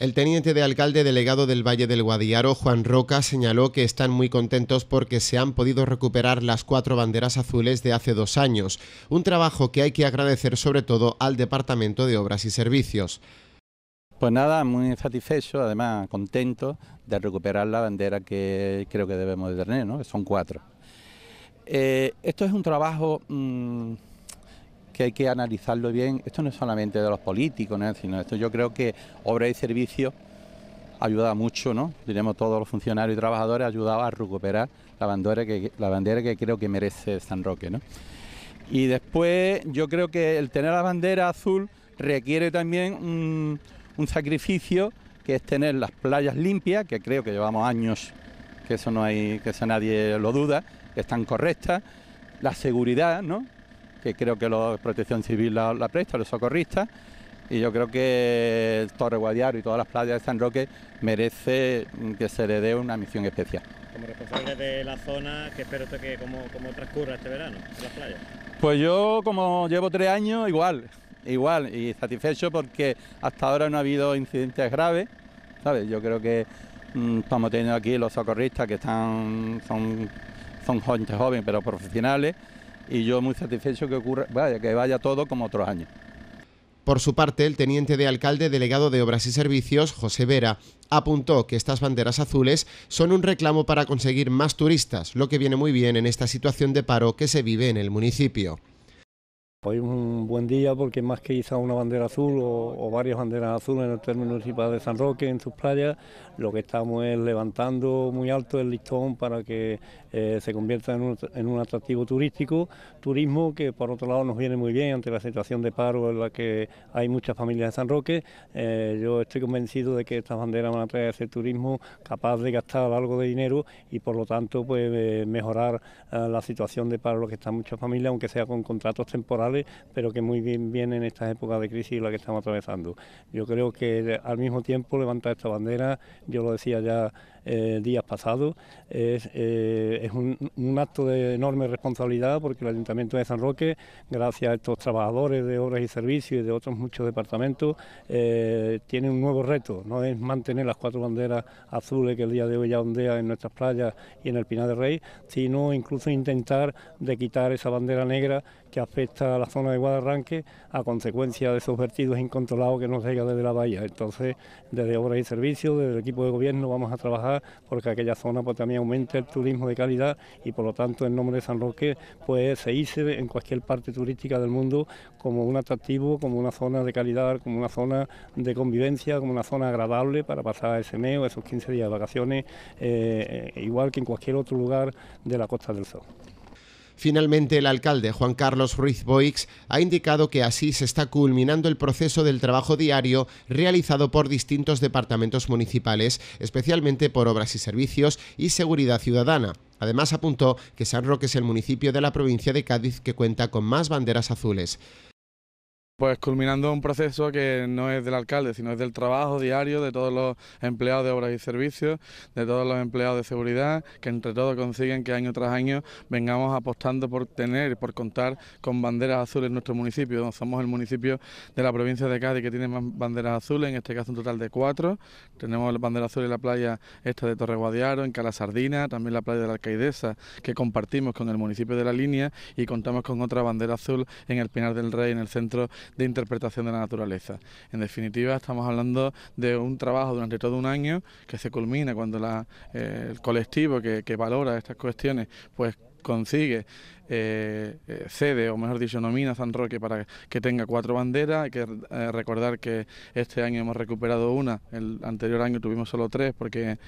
El teniente de alcalde delegado del Valle del Guadiaro, Juan Roca, señaló que están muy contentos porque se han podido recuperar las cuatro banderas azules de hace dos años, un trabajo que hay que agradecer sobre todo al Departamento de Obras y Servicios. Pues nada, muy satisfecho, además contento de recuperar la bandera que creo que debemos de tener, ¿no? Son cuatro. Eh, esto es un trabajo... Mm, que hay que analizarlo bien. Esto no es solamente de los políticos, ¿no? sino esto yo creo que obra y servicio ...ayuda mucho, ¿no? Diremos todos los funcionarios y trabajadores ayudaba a recuperar la bandera que la bandera que creo que merece San Roque, ¿no? Y después yo creo que el tener la bandera azul requiere también un, sacrificio que es tener las playas limpias, que creo que llevamos años que eso no hay que eso nadie lo duda, que están correctas, la seguridad, ¿no? que creo que la Protección Civil la, presta, los socorristas, y yo creo que Torre Guadiaro y todas las playas de San Roque merece que se le dé una misión especial. Como responsable de la zona, ¿qué espero que como transcurra este verano las playas? Pues yo, como llevo tres años, igual, igual, y satisfecho porque hasta ahora no ha habido incidentes graves, ¿sabes? Yo creo que mm, estamos teniendo aquí los socorristas que están, son, son jóvenes, pero profesionales, y yo muy satisfecho que ocurra, vaya, que vaya todo como otros años. Por su parte, el teniente de alcalde delegado de Obras y Servicios, José Vera, apuntó que estas banderas azules son un reclamo para conseguir más turistas, lo que viene muy bien en esta situación de paro que se vive en el municipio. Hoy es un buen día porque más que quizá una bandera azul o, o varias banderas azules en el término municipal de San Roque, en sus playas, lo que estamos es levantando muy alto el listón para que eh, se convierta en un, atractivo turístico, turismo que por otro lado nos viene muy bien ante la situación de paro en la que hay muchas familias de San Roque. Eh, yo estoy convencido de que estas banderas van a traer ese turismo capaz de gastar algo de dinero y por lo tanto pues eh, mejorar la situación de paro en la que están muchas familias, aunque sea con contratos temporales, pero que muy bien viene en estas épocas de crisis la que estamos atravesando. Yo creo que al mismo tiempo levantar esta bandera, yo lo decía ya días pasados, es es un, acto de enorme responsabilidad porque el Ayuntamiento de San Roque, gracias a estos trabajadores de obras y servicios y de otros muchos departamentos, eh, tiene un nuevo reto, no es mantener las cuatro banderas azules que el día de hoy ya ondea en nuestras playas y en el Pinar de Rey, sino incluso intentar de quitar esa bandera negra que afecta a la zona de Guadarranque a consecuencia de esos vertidos incontrolados que nos llega desde la bahía. Entonces, desde obras y servicios, desde el equipo de gobierno vamos a trabajar porque aquella zona pues, también aumente el turismo de calidad y por lo tanto el nombre de San Roque pues se hice en cualquier parte turística del mundo como un atractivo, como una zona de calidad, como una zona de convivencia, como una zona agradable para pasar ese mes o esos 15 días de vacaciones, eh, eh, igual que en cualquier otro lugar de la Costa del Sol. Finalmente, el alcalde Juan Carlos Ruiz Boix ha indicado que así se está culminando el proceso del trabajo diario realizado por distintos departamentos municipales, especialmente por obras y servicios y seguridad ciudadana. Además apuntó que San Roque es el municipio de la provincia de Cádiz que cuenta con más banderas azules. Pues culminando un proceso que no es del alcalde, sino es del trabajo diario de todos los empleados de obras y servicios, de todos los empleados de seguridad, que entre todos consiguen que año tras año vengamos apostando por tener, y por contar con banderas azules en nuestro municipio. Somos el municipio de la provincia de Cádiz que tiene más banderas azules, en este caso un total de cuatro. Tenemos la bandera azul en la playa esta de Torre Guadiaro, en Sardina, también la playa de la Alcaidesa, que compartimos con el municipio de La Línea y contamos con otra bandera azul en el Pinar del Rey, en el centro de interpretación de la naturaleza. En definitiva, estamos hablando de un trabajo durante todo un año que se culmina cuando la, eh, el colectivo que, valora estas cuestiones, pues consigue, eh, eh, cede, o mejor dicho, nomina a San Roque para que tenga cuatro banderas. Hay que eh, recordar que este año hemos recuperado una, el anterior año tuvimos solo tres porque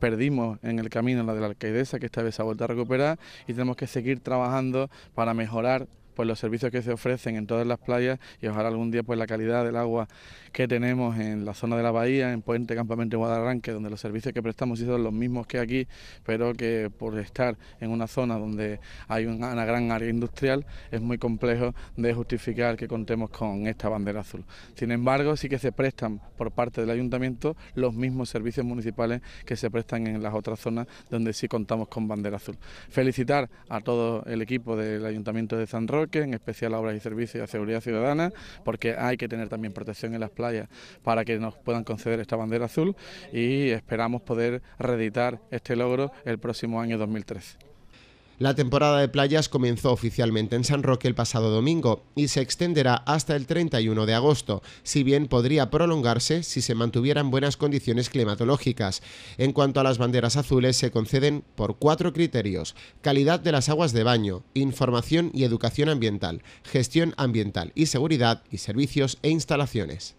perdimos en el camino la de la alcaidesa, que esta vez se ha vuelto a recuperar, y tenemos que seguir trabajando para mejorar pues los servicios que se ofrecen en todas las playas y ojalá algún día pues la calidad del agua que tenemos en la zona de la bahía, en Puente, Campamento Guadarranque, donde los servicios que prestamos sí son los mismos que aquí, pero que por estar en una zona donde hay una, gran área industrial es muy complejo de justificar que contemos con esta bandera azul. Sin embargo, sí que se prestan por parte del ayuntamiento los mismos servicios municipales que se prestan en las otras zonas donde sí contamos con bandera azul. Felicitar a todo el equipo del ayuntamiento de San Roque en especial obras y servicios de seguridad ciudadana, porque hay que tener también protección en las playas para que nos puedan conceder esta bandera azul y esperamos poder reeditar este logro el próximo año 2013. La temporada de playas comenzó oficialmente en San Roque el pasado domingo y se extenderá hasta el 31 de agosto, si bien podría prolongarse si se mantuvieran buenas condiciones climatológicas. En cuanto a las banderas azules, se conceden por cuatro criterios, calidad de las aguas de baño, información y educación ambiental, gestión ambiental y seguridad y servicios e instalaciones.